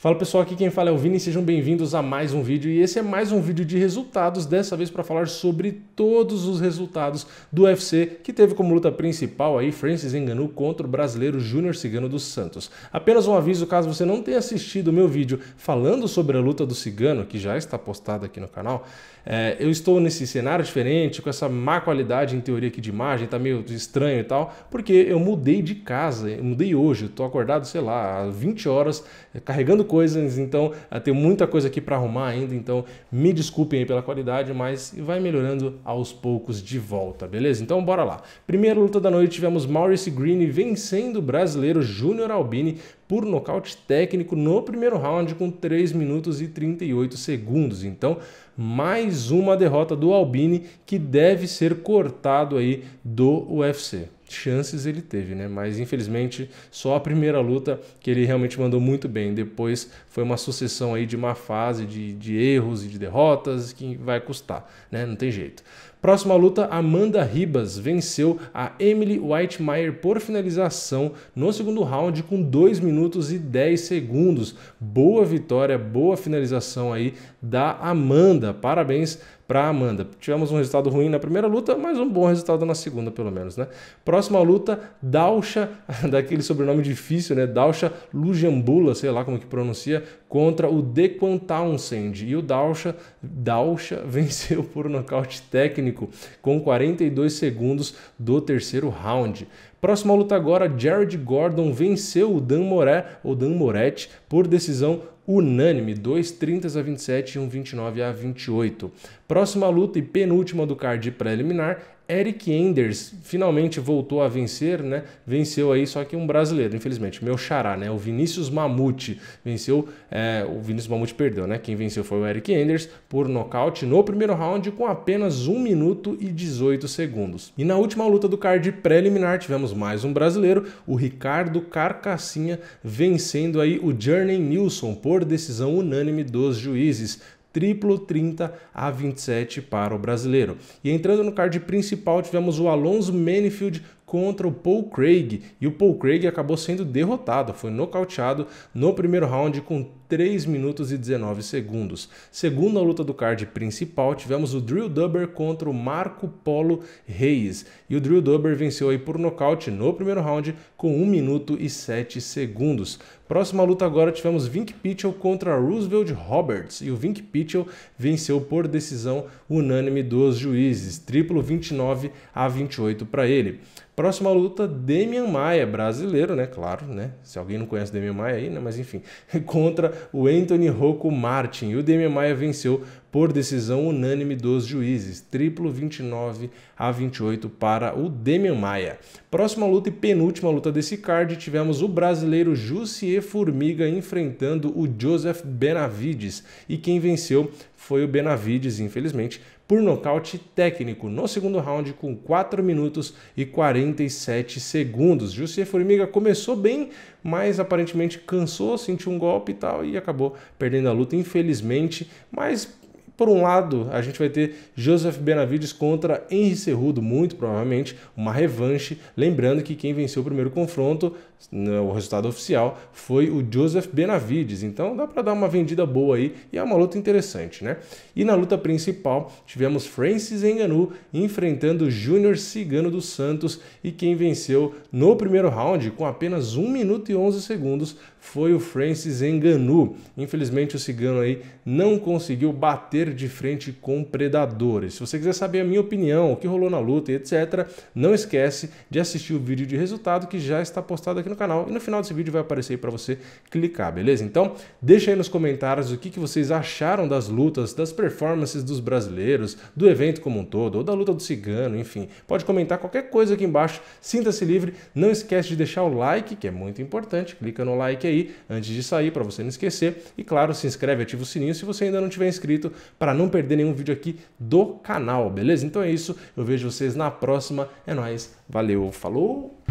Fala pessoal, aqui quem fala é o Vini, sejam bem-vindos a mais um vídeo e esse é mais um vídeo de resultados, dessa vez para falar sobre todos os resultados do UFC que teve como luta principal aí Francis Enganu contra o brasileiro Júnior Cigano dos Santos. Apenas um aviso, caso você não tenha assistido o meu vídeo falando sobre a luta do Cigano, que já está postado aqui no canal, é, eu estou nesse cenário diferente, com essa má qualidade em teoria aqui de imagem, tá meio estranho e tal, porque eu mudei de casa, eu mudei hoje, estou acordado, sei lá, há 20 horas, é, carregando coisas, então ah, tem muita coisa aqui para arrumar ainda, então me desculpem aí pela qualidade, mas vai melhorando aos poucos de volta, beleza? Então bora lá. Primeira luta da noite tivemos Maurice Green vencendo o brasileiro Júnior Albini por nocaute técnico no primeiro round com 3 minutos e 38 segundos. Então, mais uma derrota do Albini que deve ser cortado aí do UFC chances ele teve, né? Mas infelizmente só a primeira luta que ele realmente mandou muito bem. Depois foi uma sucessão aí de uma fase de, de erros e de derrotas que vai custar, né? Não tem jeito. Próxima luta, Amanda Ribas venceu a Emily Whitemeyer por finalização no segundo round com 2 minutos e 10 segundos. Boa vitória, boa finalização aí da Amanda. Parabéns para Amanda. Tivemos um resultado ruim na primeira luta, mas um bom resultado na segunda, pelo menos, né? Próxima luta, Dalsha, daquele sobrenome difícil, né? Dalsha Lujambula, sei lá como que pronuncia, contra o Dequan Townsend. E o Dalsha, Dalsha venceu por nocaute técnico com 42 segundos do terceiro round. Próxima luta agora, Jared Gordon venceu o Dan Moret, ou Dan Moretti por decisão unânime, 2 30 a 27 e 1 29 a 28. Próxima luta e penúltima do card preliminar Eric Enders finalmente voltou a vencer, né? Venceu aí só que um brasileiro, infelizmente, meu xará, né? O Vinícius Mamute venceu, é, o Vinícius Mamute perdeu, né? Quem venceu foi o Eric Enders por nocaute no primeiro round com apenas 1 minuto e 18 segundos. E na última luta do card preliminar tivemos mais um brasileiro, o Ricardo Carcassinha vencendo aí o Journey Nilson por decisão unânime dos juízes triplo 30 a 27 para o brasileiro. E entrando no card principal, tivemos o Alonso Manfield contra o Paul Craig e o Paul Craig acabou sendo derrotado, foi nocauteado no primeiro round com 3 minutos e 19 segundos. Segundo a luta do card principal, tivemos o Drew Dubber contra o Marco Polo Reis e o Drew Dubber venceu aí por nocaute no primeiro round com 1 minuto e 7 segundos. Próxima luta agora tivemos Vink Pitchell contra Roosevelt Roberts e o Vink Pitchell venceu por decisão unânime dos juízes, triplo 29 a 28 para ele. Próxima luta, Demian Maia, brasileiro, né? Claro, né? Se alguém não conhece Demian Maia aí, né? Mas enfim, contra o Anthony Rocco Martin. E o Demian Maia venceu por decisão unânime dos juízes, triplo 29 a 28 para o Demian Maia. Próxima luta e penúltima luta desse card, tivemos o brasileiro Jussier Formiga enfrentando o Joseph Benavides, e quem venceu foi o Benavides, infelizmente, por nocaute técnico no segundo round com 4 minutos e 47 segundos. Jussier Formiga começou bem, mas aparentemente cansou, sentiu um golpe e tal e acabou perdendo a luta, infelizmente, mas por um lado, a gente vai ter Joseph Benavides contra Henry Cerrudo, muito provavelmente uma revanche. Lembrando que quem venceu o primeiro confronto, né, o resultado oficial, foi o Joseph Benavides. Então dá para dar uma vendida boa aí e é uma luta interessante, né? E na luta principal, tivemos Francis Enganu enfrentando o Júnior Cigano dos Santos e quem venceu no primeiro round com apenas 1 minuto e 11 segundos foi o Francis Enganu. Infelizmente o Cigano aí não conseguiu bater bater de frente com predadores. Se você quiser saber a minha opinião, o que rolou na luta e etc, não esquece de assistir o vídeo de resultado que já está postado aqui no canal e no final desse vídeo vai aparecer aí para você clicar, beleza? Então, deixa aí nos comentários o que, que vocês acharam das lutas, das performances dos brasileiros, do evento como um todo, ou da luta do cigano, enfim. Pode comentar qualquer coisa aqui embaixo, sinta-se livre, não esquece de deixar o like, que é muito importante, clica no like aí antes de sair para você não esquecer e claro, se inscreve, ativa o sininho se você ainda não tiver inscrito para não perder nenhum vídeo aqui do canal, beleza? Então é isso, eu vejo vocês na próxima. É nóis, valeu, falou!